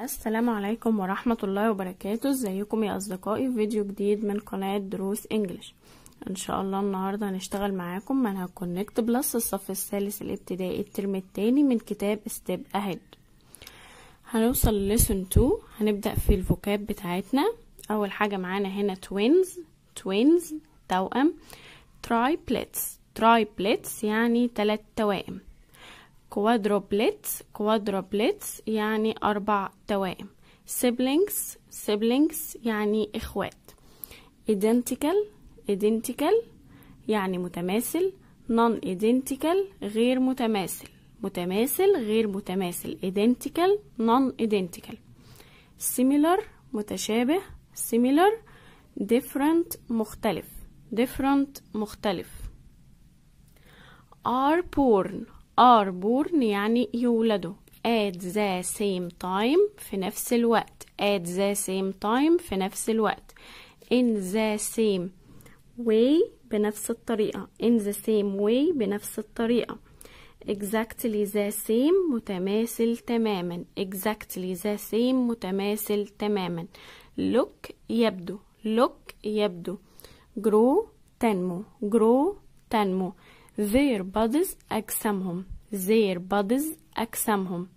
السلام عليكم ورحمة الله وبركاته ازيكم يا اصدقائي في فيديو جديد من قناة دروس انجلش ان شاء الله النهاردة هنشتغل معاكم منهج كونكت بلس الصف الثالث الابتدائي الترم التاني من كتاب ستيب اهيد هنوصل لليسون 2 هنبدأ في الفوكاب بتاعتنا اول حاجة معانا هنا توينز توينز توأم triplets triplets يعني تلات توائم quadruplets quadruplets يعني أربع توائم siblings siblings يعني إخوات identical identical يعني متماثل non identical غير متماثل متماثل غير متماثل identical non identical similar متشابه similar different مختلف different مختلف are born are born يعني يولدوا at the same time في نفس الوقت at the same time في نفس الوقت in the same way بنفس الطريقة in the same way بنفس الطريقة exactly the same متماثل تماما exactly the same متماثل تماما look يبدو look يبدو grow تنمو grow تنمو their bodies أجسامهم their bodies أجسامهم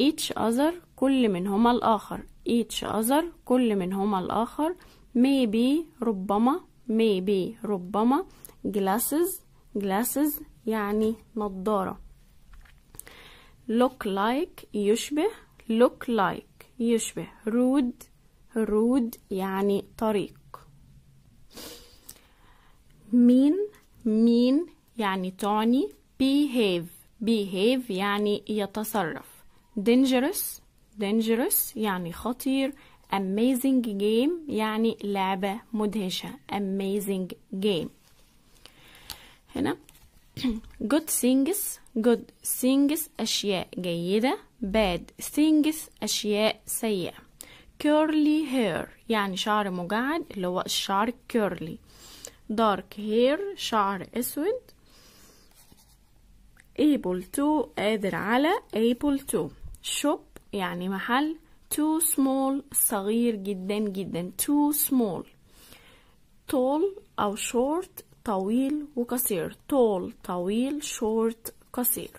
each other كل منهما الآخر each other كل منهما الآخر maybe ربما maybe ربما glasses glasses يعني نظارة look like يشبه look like يشبه رود رود يعني طريق mean mean يعني تعني behave behave يعني يتصرف dangerous dangerous يعني خطير amazing game يعني لعبة مدهشة amazing game هنا good things good things أشياء جيدة bad things أشياء سيئة curly hair يعني شعر مجعد اللي هو الشعر curly dark hair شعر أسود able to قادر على able to shop يعني محل too small صغير جدا جدا too small tall أو short طويل وقصير tall طويل short قصير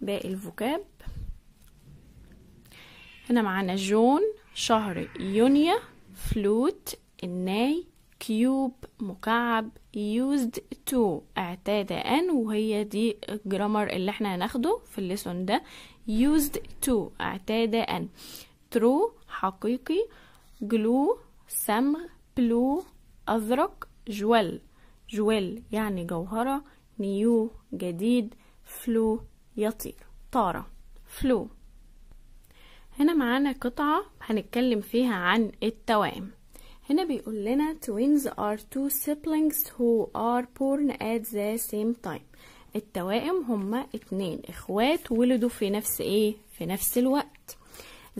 باقي الفوكاب هنا معانا جون شهر يونيو فلوت الناي كيوب مكعب used to اعتاد أن وهي دي الجرامر اللي احنا هناخده في الليسون ده used to اعتاد أن true حقيقي glue سمغ blue أزرق جوال جوال يعني جوهرة نيو جديد فلو يطير طارة فلو هنا معانا قطعة هنتكلم فيها عن التوائم هنا بيقول لنا twins are two siblings who are born at the same time التوائم هما اتنين اخوات ولدوا في نفس ايه في نفس الوقت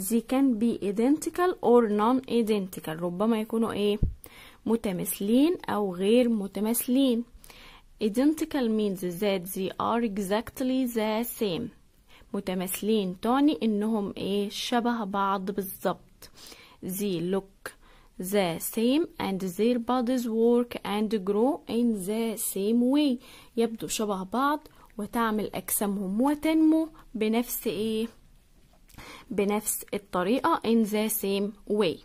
they can be identical or non-identical ربما يكونوا ايه متماثلين او غير متماثلين identical means that they are exactly the same متماثلين تعني انهم ايه شبه بعض بالظبط they look the same and their bodies work and grow in the same way يبدو شبه بعض وتعمل أجسامهم وتنمو بنفس إيه؟ بنفس الطريقة in the same way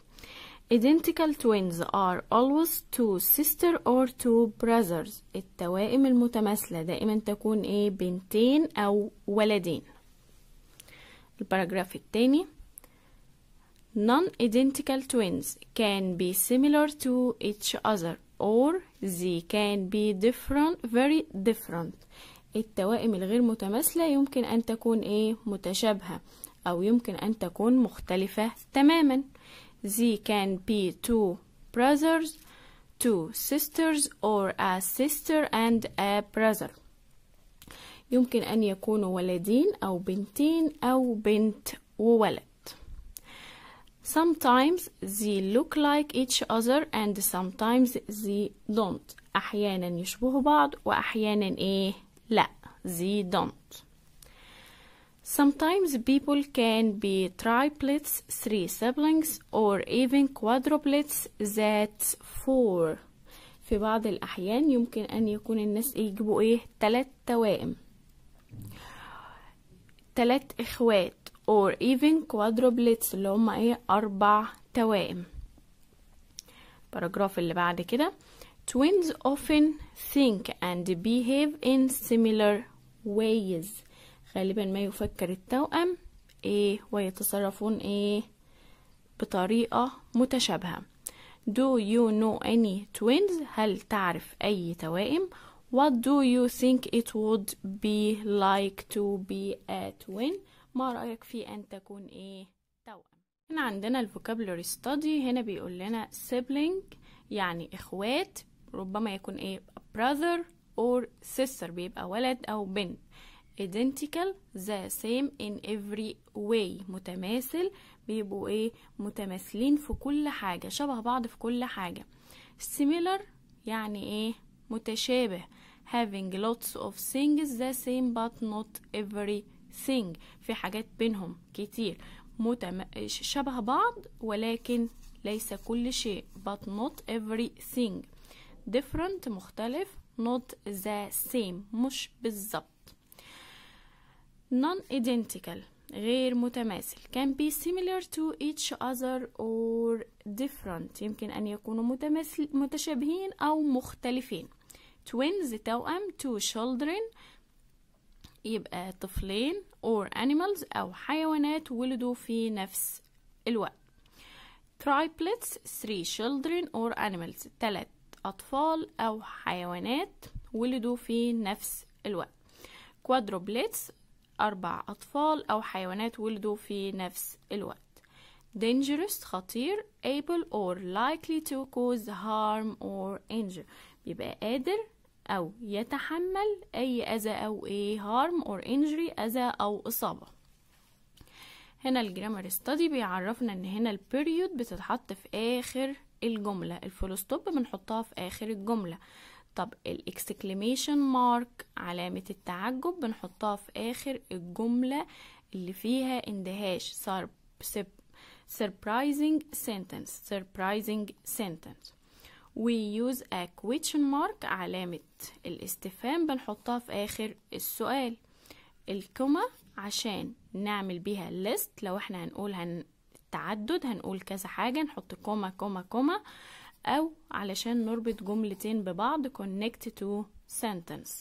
Identical twins are always two sister or two brothers التوائم المتماثلة دائما تكون إيه؟ بنتين أو ولدين الباراجراف التاني non-identical twins can be similar to each other or they can be different very different التوائم الغير متماثلة يمكن أن تكون إيه متشابهة أو يمكن أن تكون مختلفة تماما they can be two brothers two sisters or a sister and a brother يمكن أن يكونوا ولدين أو بنتين أو بنت وولد Sometimes they look like each other and sometimes they don't أحيانا يشبهوا بعض وأحيانا إيه لا they don't Sometimes people can be triplets, three siblings, or even quadruplets, that's four. في بعض الأحيان يمكن أن يكون الناس يجيبوا إيه تلات توائم تلات إخوات or even quadruplets اللي هما ايه اربع توائم الباراجراف اللي بعد كده twins often think and behave in similar ways غالبا ما يفكر التوأم ايه ويتصرفون ايه بطريقة متشابهة Do you know any twins? هل تعرف أي توائم? What do you think it would be like to be a twin? ما رأيك في أن تكون إيه توأم هنا عندنا الفوكابلوري ستادي هنا بيقول لنا sibling يعني إخوات ربما يكون إيه brother or sister بيبقى ولد أو بنت identical the same in every way متماثل بيبقوا ايه متماثلين في كل حاجة شبه بعض في كل حاجة similar يعني ايه متشابه having lots of things the same but not every thing في حاجات بينهم كتير متم... شبه بعض ولكن ليس كل شيء but not everything different مختلف not the same مش بالظبط non identical غير متماثل can be similar to each other or different يمكن أن يكونوا متماثل متشابهين أو مختلفين twins توأم two children يبقى طفلين or animals أو حيوانات ولدوا في نفس الوقت triplets three children or animals تلات أطفال أو حيوانات ولدوا في نفس الوقت quadruplets أربع أطفال أو حيوانات ولدوا في نفس الوقت dangerous خطير able or likely to cause harm or injury بيبقى قادر أو يتحمل أي أذى أو إيه harm or injury أذى أو إصابة هنا الجرامر ستادي بيعرفنا إن هنا البيريود بتتحط في آخر الجملة الفول ستوب بنحطها في آخر الجملة طب الاكسكليميشن مارك علامة التعجب بنحطها في آخر الجملة اللي فيها اندهاش سرب surprising سنتنس surprising sentence we use a question mark علامة الاستفهام بنحطها في آخر السؤال الكومة عشان نعمل بيها list لو احنا هنقول هن التعدد هنقول كذا حاجة نحط كومة كومة كومة أو علشان نربط جملتين ببعض connect to sentence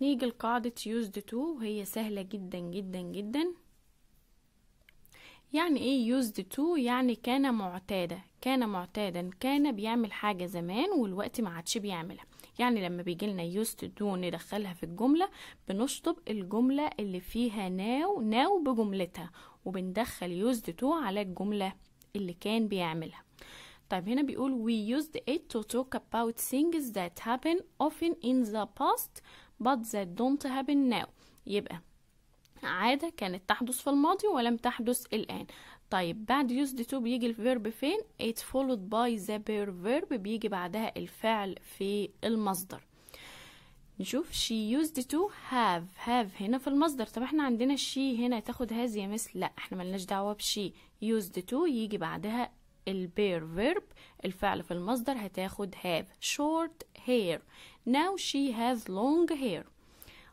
نيجي لقاعدة used to وهي سهلة جدا جدا جدا يعني ايه used to يعني كان معتادة كان معتادا كان بيعمل حاجة زمان والوقت ما عادش بيعملها يعني لما بيجي لنا used to ندخلها في الجملة بنشطب الجملة اللي فيها now now بجملتها وبندخل used to على الجملة اللي كان بيعملها طيب هنا بيقول we used it to talk about things that happen often in the past but that don't happen now يبقى عادة كانت تحدث في الماضي ولم تحدث الآن طيب بعد used to بيجي الفيرب فين it followed by the verb بيجي بعدها الفعل في المصدر نشوف she used to have have هنا في المصدر طب احنا عندنا she هنا تاخد هذه يا مس لا احنا ملناش دعوه بشي used to يجي بعدها البير verb الفعل في المصدر هتاخد have short hair now she has long hair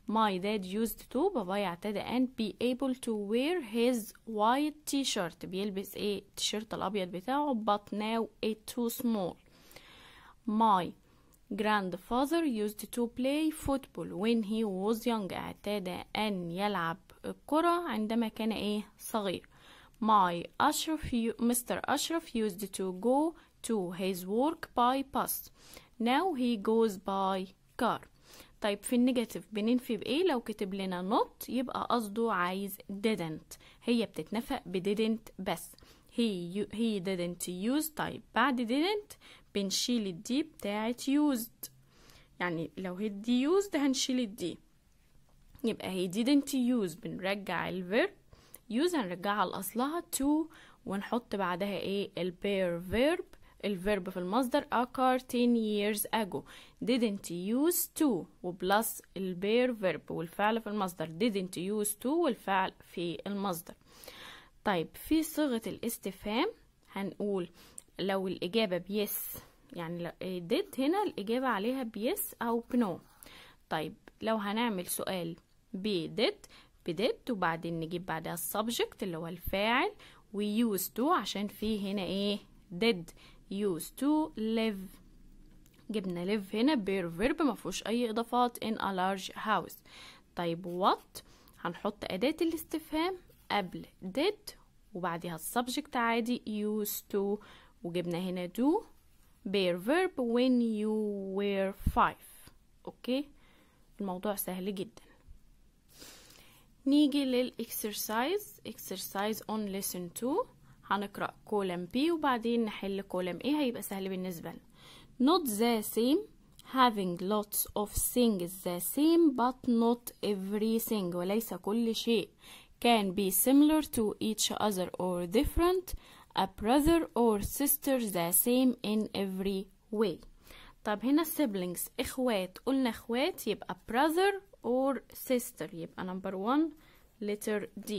My dad used to بابا يعتاد and be able to wear his white t-shirt بيلبس ايه التيشيرت الابيض بتاعه but now it's too small My grandfather used to play football when he was young اعتاد أن يلعب الكرة عندما كان إيه صغير My Ashraf, Mr. Ashraf used to go to his work by bus. Now he goes by car. طيب في النيجاتيف بننفي بايه لو كتب لنا not يبقى قصده عايز didn't هي بتتنفى ب didn't بس he he didn't use طيب بعد didn't بنشيل الدي بتاعت used يعني لو هي دي used هنشيل الدي يبقى هي didn't use بنرجع الفيرب use هنرجعها لأصلها to ونحط بعدها ايه البير فيرب الفيرب في المصدر a تين 10 years ago didn't use to وبلس البير فيرب والفعل في المصدر didn't use to والفعل في المصدر طيب في صيغة الاستفهام هنقول لو الإجابة بيس يعني did هنا الإجابة عليها بيس أو بنو طيب لو هنعمل سؤال بي did بديت وبعدين نجيب بعدها السبجكت اللي هو الفاعل ويوز تو عشان في هنا ايه did used to live جبنا live هنا ما مفهوش أي إضافات in a large house طيب what هنحط أداة الاستفهام قبل did وبعديها السبجكت عادي used to وجبنا هنا do bear verb when you were five أوكي الموضوع سهل جدا نيجي للإكسرسايز exercise on lesson 2 هنقرأ كولم B وبعدين نحل كولم A هيبقى سهل بالنسبة لنا not the same having lots of things the same but not everything وليس كل شيء can be similar to each other or different a brother or sister the same in every way طب هنا siblings اخوات قلنا اخوات يبقى brother or sister يبقى number 1 letter D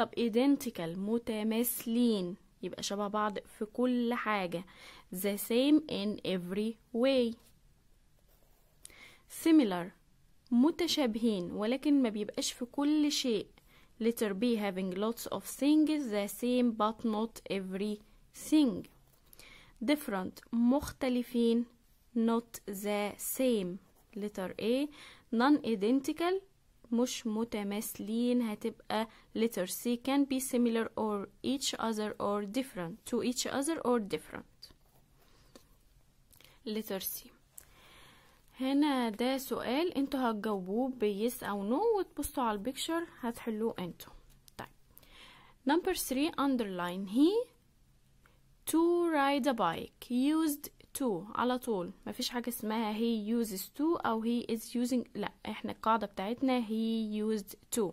طب identical متماثلين يبقى شبه بعض في كل حاجة the same in every way similar متشابهين ولكن ما بيبقاش في كل شيء letter B having lots of things the same but not everything different مختلفين not the same letter A non-identical مش متماثلين هتبقى letter C can be similar or each other or different to each other or different letter C هنا ده سؤال انتوا هتجاوبوه بيس او نو وتبصوا على البيكشر هتحلوه انتوا طيب number 3 underline he to ride a bike used تو على طول ما فيش حاجة اسمها هي uses تو أو هي is using لا احنا القاعدة بتاعتنا هي used تو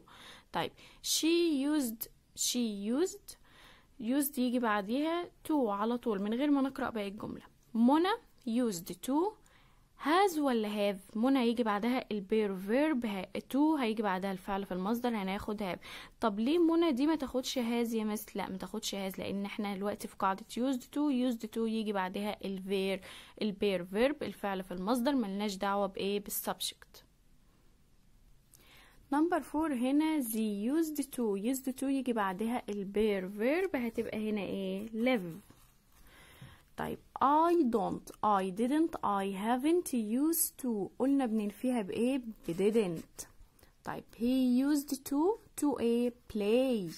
طيب she used she used used يجي بعديها تو على طول من غير ما نقرأ باقي الجملة منى used تو هاز ولا هاف منى هيجي بعدها البير فيرب تو هيجي بعدها الفعل في المصدر هناخد هاف طب ليه منى دي ما تاخدش هاز يا مس لا ما تاخدش هاز لان احنا دلوقتي في قاعده يوزد تو يوزد تو يجي بعدها الفير البير فيرب الفعل في المصدر ملناش دعوه بايه بالسبجكت نمبر فور هنا زي يوزد تو يوزد تو يجي بعدها البير فيرب هتبقى هنا ايه live طيب I don't I didn't I haven't used to قلنا بننفيها بايه ب didn't طيب he used to to a play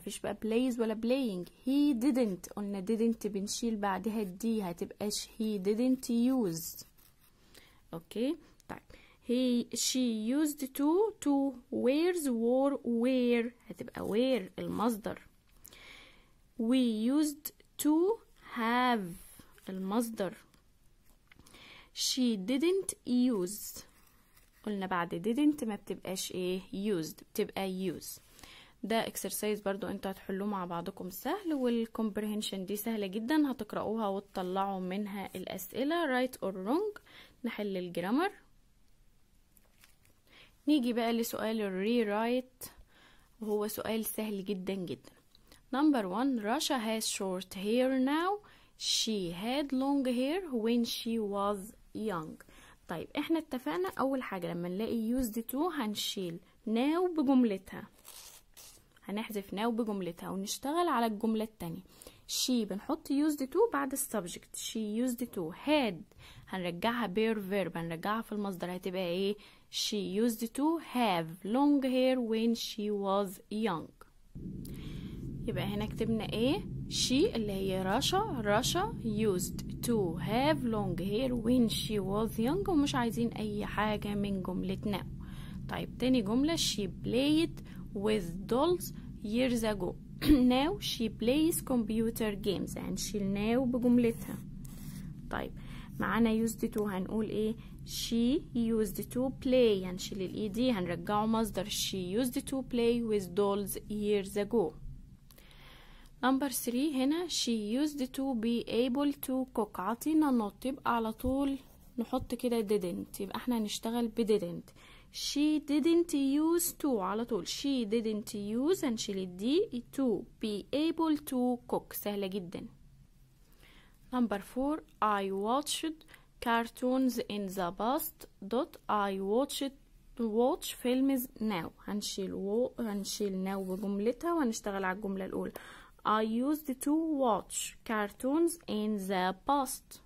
فيش بقى plays ولا playing he didn't قلنا didn't بنشيل بعدها الدي هتبقى he didn't use Okay. طيب he she used to to wears wore wear هتبقى wear المصدر we used to have المصدر she didn't use قلنا بعد didn't ما بتبقاش ايه used بتبقى use ده اكسرسايز برضو انتوا هتحلوه مع بعضكم سهل والكومبرهنشن دي سهله جدا هتقراوها وتطلعوا منها الاسئله right or wrong نحل الجرامر نيجي بقى لسؤال الري رايت وهو سؤال سهل جدا جدا Number one, Russia has short hair now. She had long hair when she was young. طيب احنا اتفقنا اول حاجة لما نلاقي used to هنشيل now بجملتها هنحذف now بجملتها ونشتغل على الجملة التانية she بنحط used to بعد السبجكت she used to had هنرجعها bare verb هنرجعها في المصدر هتبقى ايه she used to have long hair when she was young يبقى هنا كتبنا ايه she اللي هي رشا رشا used to have long hair when she was young ومش عايزين اي حاجة من جملتنا طيب تاني جملة she played with dolls years ago now she plays computer games and شيل now بجملتها طيب معنا used to هنقول ايه she used to play هنشيل الاي دي هنرجعه مصدر she used to play with dolls years ago number 3 هنا she used to be able to cook عطينا not يبقى على طول نحط كده didn't يبقى احنا هنشتغل ب didn't she didn't use to على طول she didn't use هنشيل دي to be able to cook سهلة جدا number 4 I watched cartoons in the past dot I watched watch films now هنشيل و... هنشيل now بجملتها وهنشتغل على الجملة الأولى I used to watch cartoons in the past.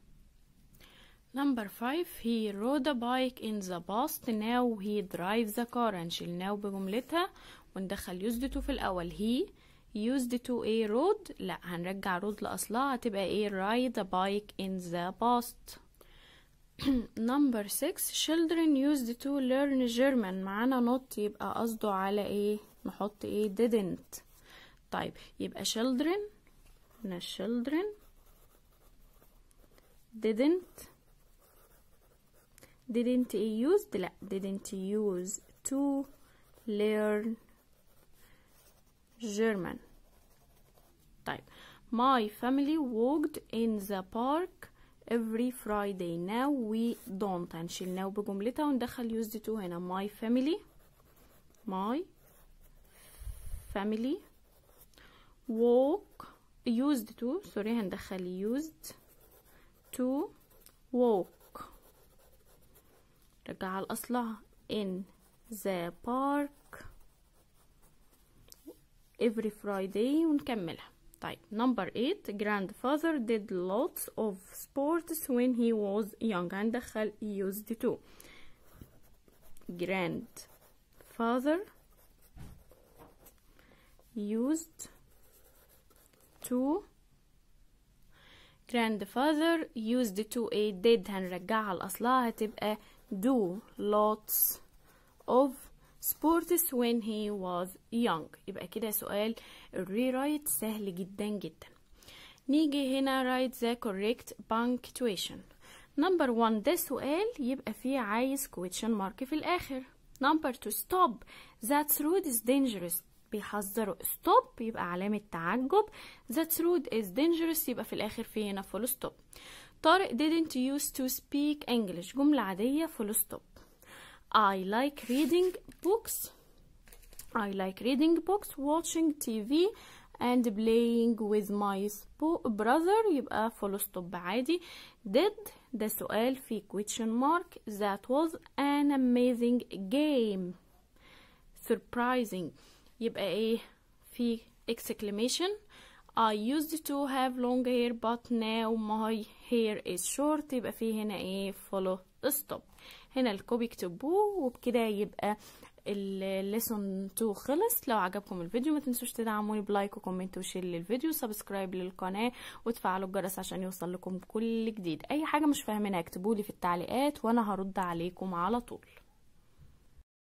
Number five, he rode a bike in the past now he drives a car نشيل now بجملتها وندخل used to في الأول he used to a road لا هنرجع road لأصلها هتبقى a ride a bike in the past Number six, children used to learn German معانا not يبقى قصده على ايه نحط ايه didn't طيب يبقى children هنا children didn't didn't used لا didn't use to learn German طيب my family walked in the park every Friday now we don't هنشيل now بجملتها وندخل used to هنا my family my family walk used to سوري هندخل used to walk رجعها لأصلها in the park every Friday ونكملها طيب number 8 grandfather did lots of sports when he was young هندخل used to grandfather used to grandfather used to a dead did هنرجعها لأصلها هتبقى do lots of sports when he was young يبقى كده سؤال الريرايت سهل جدا جدا نيجي هنا write the correct punctuation number one ده سؤال يبقى فيه عايز question mark في الآخر number two stop that road is dangerous بيحذروا stop يبقى علامة تعجب that rude is dangerous يبقى في الآخر في هنا full stop طارق didn't used to speak English جملة عادية full stop I like reading books I like reading books watching TV and playing with my brother يبقى full stop عادي did ده سؤال في question mark that was an amazing game surprising يبقى ايه في exclamation I used to have long hair but now my hair is short يبقى في هنا ايه follow stop هنا الكوبي اكتبوه وبكده يبقى الليسون 2 خلص لو عجبكم الفيديو ما تنسوش تدعموني بلايك وكومنت وشير للفيديو سبسكرايب للقناه وتفعلوا الجرس عشان يوصل لكم كل جديد اي حاجه مش فاهمينها اكتبولي في التعليقات وانا هرد عليكم على طول